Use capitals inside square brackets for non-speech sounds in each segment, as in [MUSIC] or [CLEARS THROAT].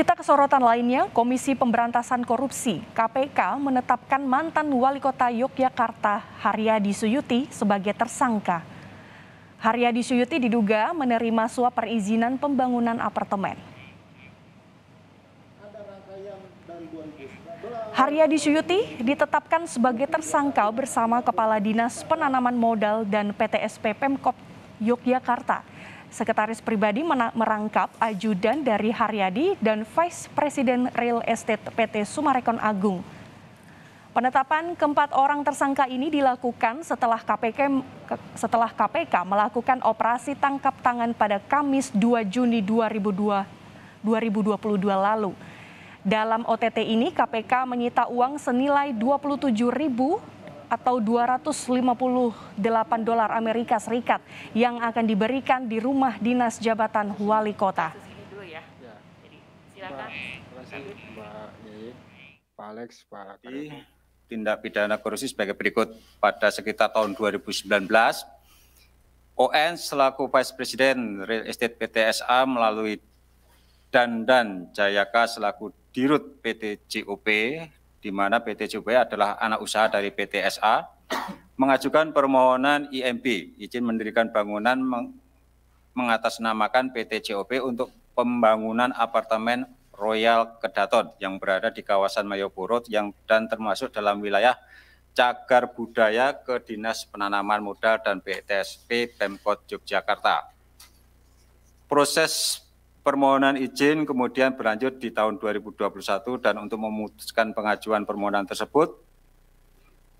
Kita ke sorotan lainnya, Komisi Pemberantasan Korupsi KPK menetapkan mantan wali kota Yogyakarta Haryadi Suyuti sebagai tersangka. Haryadi Suyuti diduga menerima suap perizinan pembangunan apartemen. Haryadi Suyuti ditetapkan sebagai tersangka bersama Kepala Dinas Penanaman Modal dan PTSP Pemkop Yogyakarta Sekretaris pribadi merangkap ajudan dari Haryadi dan Vice President Real Estate PT Sumarekon Agung. Penetapan keempat orang tersangka ini dilakukan setelah KPK setelah KPK melakukan operasi tangkap tangan pada Kamis 2 Juni 2002, 2022 lalu. Dalam OTT ini KPK menyita uang senilai ribu atau 258 dolar Amerika Serikat yang akan diberikan di rumah dinas jabatan wali kota. Silakan. Mbak Pak Alex, Pak Tindak pidana korupsi sebagai berikut pada sekitar tahun 2019 ON selaku Vice President Real Estate PTSA melalui Dandan Jayaka selaku Dirut PT COP di mana PT CBA adalah anak usaha dari PT SA, mengajukan permohonan IMB, izin mendirikan bangunan meng mengatasnamakan PT JOB untuk pembangunan apartemen Royal Kedaton yang berada di kawasan Mayoboro yang dan termasuk dalam wilayah Cagar Budaya ke Dinas Penanaman Modal dan PTSP Pemkot Yogyakarta. Proses permohonan izin kemudian berlanjut di tahun 2021 dan untuk memutuskan pengajuan permohonan tersebut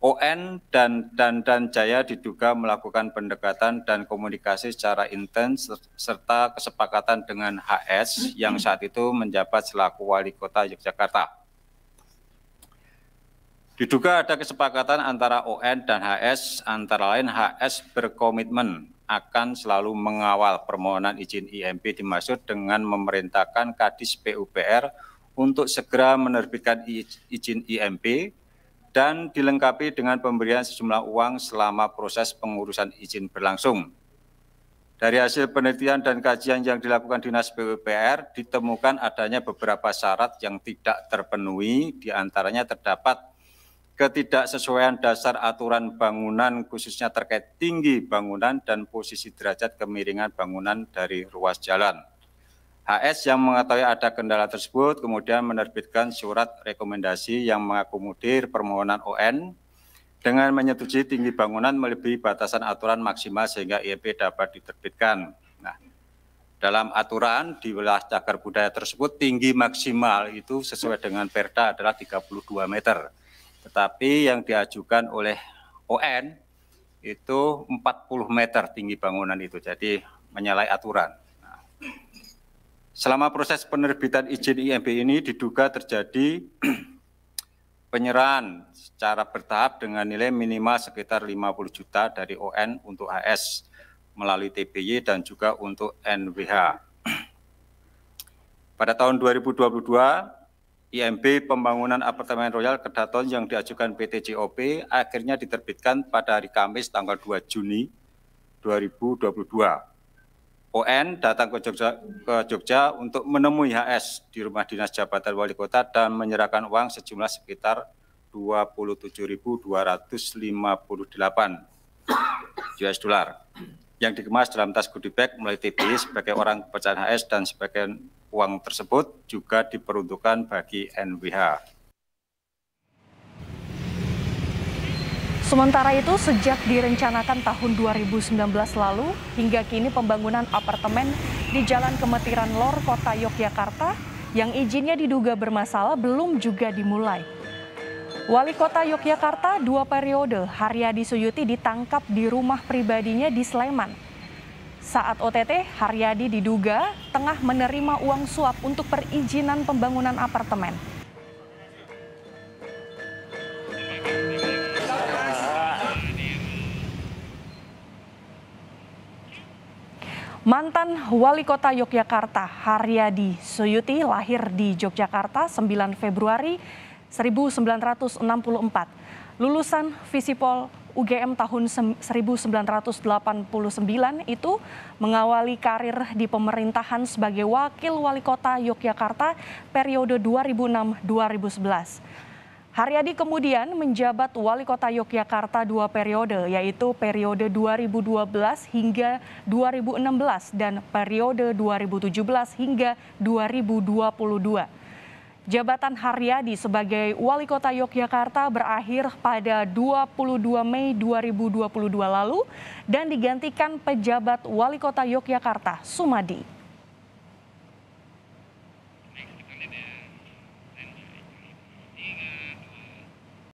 ON dan dan dan Jaya diduga melakukan pendekatan dan komunikasi secara intens serta kesepakatan dengan HS yang saat itu menjabat selaku wali kota Yogyakarta. Diduga ada kesepakatan antara ON dan HS, antara lain HS berkomitmen akan selalu mengawal permohonan izin IMP dimaksud dengan memerintahkan Kadis PUPR untuk segera menerbitkan izin IMP dan dilengkapi dengan pemberian sejumlah uang selama proses pengurusan izin berlangsung. Dari hasil penelitian dan kajian yang dilakukan Dinas PUPR, ditemukan adanya beberapa syarat yang tidak terpenuhi, diantaranya terdapat ketidaksesuaian dasar aturan bangunan khususnya terkait tinggi bangunan dan posisi derajat kemiringan bangunan dari ruas jalan. HS yang mengetahui ada kendala tersebut kemudian menerbitkan surat rekomendasi yang mengakomodir permohonan ON dengan menyetujui tinggi bangunan melebihi batasan aturan maksimal sehingga IMP dapat diterbitkan. Nah, dalam aturan di wilayah cagar budaya tersebut tinggi maksimal itu sesuai dengan perda adalah 32 meter tetapi yang diajukan oleh ON itu 40 meter tinggi bangunan itu, jadi menyalahi aturan. Nah, selama proses penerbitan izin IMB ini diduga terjadi [CLEARS THROAT] penyerahan secara bertahap dengan nilai minimal sekitar 50 juta dari ON untuk AS melalui TBY dan juga untuk NWH. [CLEARS THROAT] Pada tahun 2022, IMB pembangunan apartemen Royal Kedaton yang diajukan PT JOP akhirnya diterbitkan pada hari Kamis tanggal 2 Juni 2022. ON datang ke Jogja, ke Jogja untuk menemui HS di rumah dinas jabatan wali kota dan menyerahkan uang sejumlah sekitar 27.258 US dollar yang dikemas dalam tas goodie bag melalui sebagai orang kepercayaan HS dan sebagai uang tersebut juga diperuntukkan bagi NWH. Sementara itu, sejak direncanakan tahun 2019 lalu, hingga kini pembangunan apartemen di Jalan Kemetiran Lor, Kota Yogyakarta, yang izinnya diduga bermasalah belum juga dimulai. Wali Kota Yogyakarta dua periode, Haryadi Suyuti ditangkap di rumah pribadinya di Sleman. Saat OTT, Haryadi diduga tengah menerima uang suap untuk perizinan pembangunan apartemen. Mantan Wali Kota Yogyakarta Haryadi Suyuti lahir di Yogyakarta 9 Februari 1964. Lulusan Visipol UGM tahun 1989 itu mengawali karir di pemerintahan sebagai wakil wali kota Yogyakarta periode 2006-2011. Haryadi kemudian menjabat wali kota Yogyakarta dua periode, yaitu periode 2012 hingga 2016 dan periode 2017 hingga 2022. Jabatan Haryadi sebagai Wali Kota Yogyakarta berakhir pada 22 Mei 2022 lalu dan digantikan pejabat Wali Kota Yogyakarta, Sumadi.